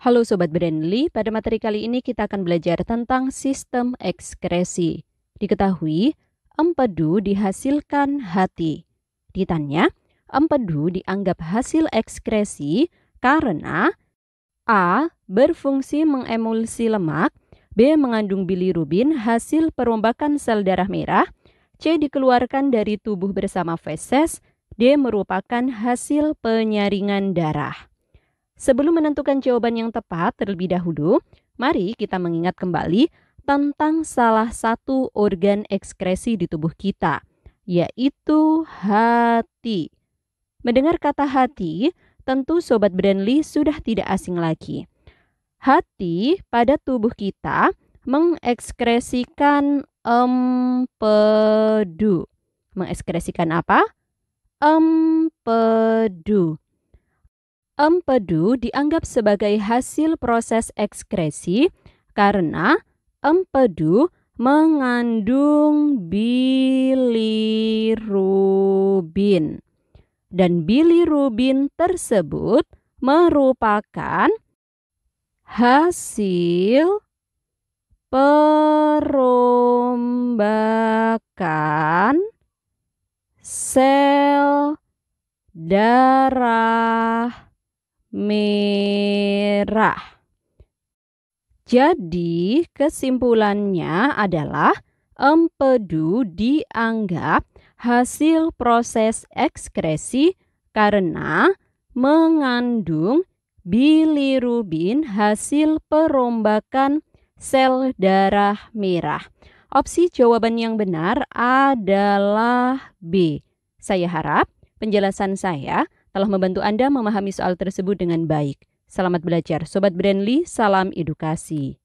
Halo Sobat Brandly, pada materi kali ini kita akan belajar tentang sistem ekskresi. Diketahui, empedu dihasilkan hati. Ditanya, empedu dianggap hasil ekskresi karena A. Berfungsi mengemulsi lemak B. Mengandung bilirubin hasil perombakan sel darah merah C. Dikeluarkan dari tubuh bersama feses D. Merupakan hasil penyaringan darah Sebelum menentukan jawaban yang tepat terlebih dahulu, mari kita mengingat kembali tentang salah satu organ ekskresi di tubuh kita, yaitu hati. Mendengar kata hati, tentu Sobat Brandly sudah tidak asing lagi. Hati pada tubuh kita mengekskresikan empedu. Mengekskresikan apa? Empedu empedu dianggap sebagai hasil proses ekskresi karena empedu mengandung bilirubin. Dan bilirubin tersebut merupakan hasil perombakan sel darah merah. Jadi, kesimpulannya adalah empedu dianggap hasil proses ekskresi karena mengandung bilirubin hasil perombakan sel darah merah. Opsi jawaban yang benar adalah B. Saya harap penjelasan saya telah membantu Anda memahami soal tersebut dengan baik. Selamat belajar, Sobat Brandly. Salam edukasi.